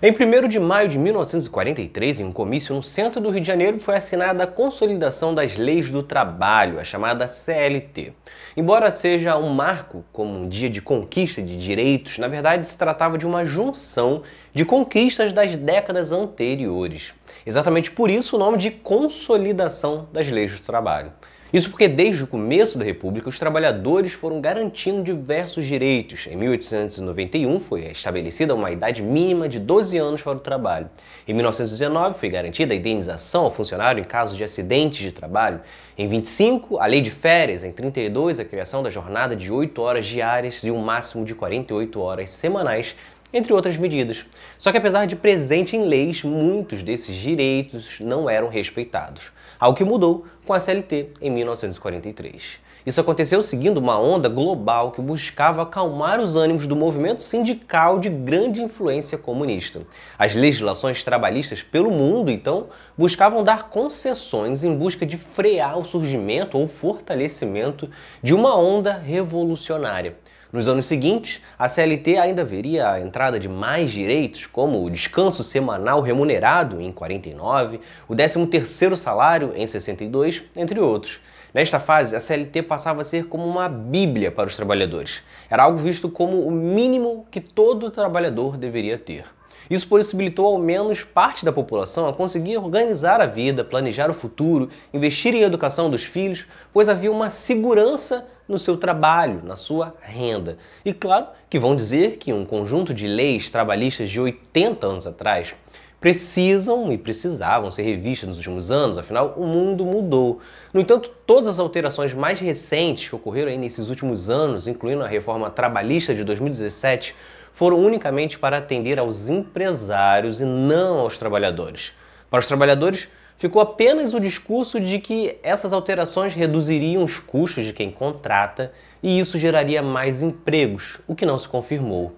Em 1 de maio de 1943, em um comício no centro do Rio de Janeiro, foi assinada a Consolidação das Leis do Trabalho, a chamada CLT. Embora seja um marco como um dia de conquista de direitos, na verdade se tratava de uma junção de conquistas das décadas anteriores. Exatamente por isso o nome de Consolidação das Leis do Trabalho. Isso porque desde o começo da República os trabalhadores foram garantindo diversos direitos. Em 1891 foi estabelecida uma idade mínima de 12 anos para o trabalho. Em 1919 foi garantida a indenização ao funcionário em caso de acidentes de trabalho. Em 25, a lei de férias. Em 32, a criação da jornada de 8 horas diárias e um máximo de 48 horas semanais entre outras medidas. Só que apesar de presente em leis, muitos desses direitos não eram respeitados, algo que mudou com a CLT em 1943. Isso aconteceu seguindo uma onda global que buscava acalmar os ânimos do movimento sindical de grande influência comunista. As legislações trabalhistas pelo mundo, então, buscavam dar concessões em busca de frear o surgimento ou fortalecimento de uma onda revolucionária. Nos anos seguintes, a CLT ainda veria a entrada de mais direitos, como o descanso semanal remunerado em 49, o 13º salário em 62, entre outros. Nesta fase, a CLT passava a ser como uma bíblia para os trabalhadores. Era algo visto como o mínimo que todo trabalhador deveria ter. Isso possibilitou ao menos parte da população a conseguir organizar a vida, planejar o futuro, investir em educação dos filhos, pois havia uma segurança no seu trabalho, na sua renda. E claro que vão dizer que um conjunto de leis trabalhistas de 80 anos atrás precisam e precisavam ser revistas nos últimos anos, afinal o mundo mudou. No entanto, todas as alterações mais recentes que ocorreram aí nesses últimos anos, incluindo a reforma trabalhista de 2017, foram unicamente para atender aos empresários e não aos trabalhadores. Para os trabalhadores, ficou apenas o discurso de que essas alterações reduziriam os custos de quem contrata e isso geraria mais empregos, o que não se confirmou.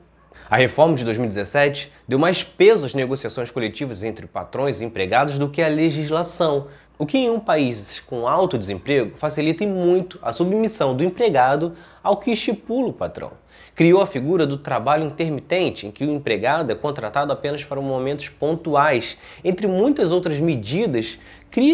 A reforma de 2017 deu mais peso às negociações coletivas entre patrões e empregados do que a legislação, o que em um país com alto desemprego facilita muito a submissão do empregado ao que estipula o patrão. Criou a figura do trabalho intermitente, em que o empregado é contratado apenas para momentos pontuais. Entre muitas outras medidas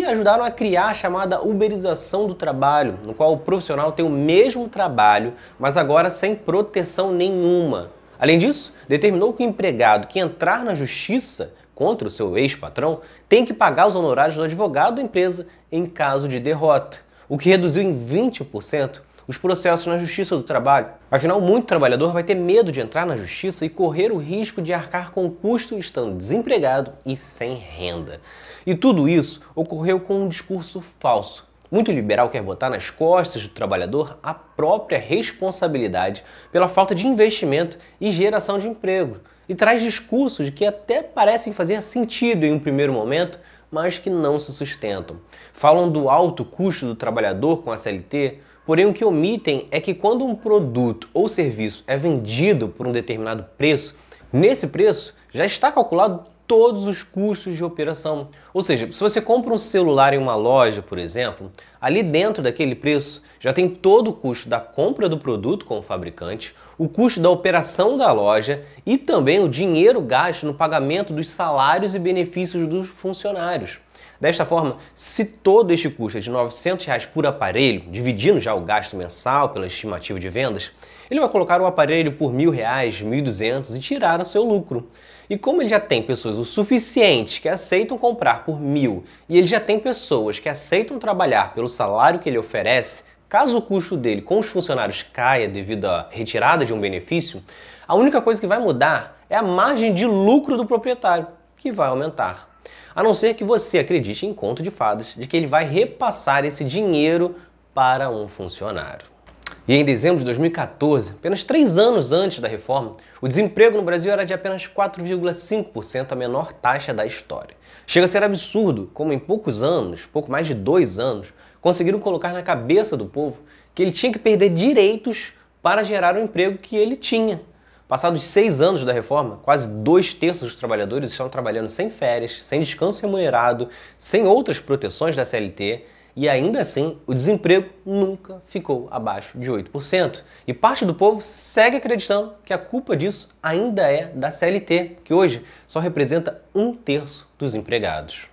ajudaram a criar a chamada uberização do trabalho, no qual o profissional tem o mesmo trabalho, mas agora sem proteção nenhuma. Além disso, determinou que o empregado que entrar na justiça contra o seu ex-patrão tem que pagar os honorários do advogado da empresa em caso de derrota, o que reduziu em 20% os processos na Justiça do Trabalho. Afinal, muito trabalhador vai ter medo de entrar na Justiça e correr o risco de arcar com o custo estando desempregado e sem renda. E tudo isso ocorreu com um discurso falso muito liberal quer botar nas costas do trabalhador a própria responsabilidade pela falta de investimento e geração de emprego e traz discursos que até parecem fazer sentido em um primeiro momento, mas que não se sustentam. Falam do alto custo do trabalhador com a CLT, porém o que omitem é que quando um produto ou serviço é vendido por um determinado preço, nesse preço já está calculado todos os custos de operação. Ou seja, se você compra um celular em uma loja, por exemplo, ali dentro daquele preço já tem todo o custo da compra do produto com o fabricante, o custo da operação da loja e também o dinheiro gasto no pagamento dos salários e benefícios dos funcionários. Desta forma, se todo este custo é de R$ 900 reais por aparelho, dividindo já o gasto mensal pela estimativa de vendas, ele vai colocar o aparelho por R$ 1.000, reais, 1.200 e tirar o seu lucro. E como ele já tem pessoas o suficiente que aceitam comprar por mil e ele já tem pessoas que aceitam trabalhar pelo salário que ele oferece, caso o custo dele com os funcionários caia devido à retirada de um benefício, a única coisa que vai mudar é a margem de lucro do proprietário, que vai aumentar. A não ser que você acredite em conto de fadas de que ele vai repassar esse dinheiro para um funcionário. E em dezembro de 2014, apenas três anos antes da reforma, o desemprego no Brasil era de apenas 4,5%, a menor taxa da história. Chega a ser absurdo como em poucos anos, pouco mais de dois anos, conseguiram colocar na cabeça do povo que ele tinha que perder direitos para gerar o emprego que ele tinha. Passados seis anos da reforma, quase dois terços dos trabalhadores estão trabalhando sem férias, sem descanso remunerado, sem outras proteções da CLT e ainda assim o desemprego nunca ficou abaixo de 8%. E parte do povo segue acreditando que a culpa disso ainda é da CLT, que hoje só representa um terço dos empregados.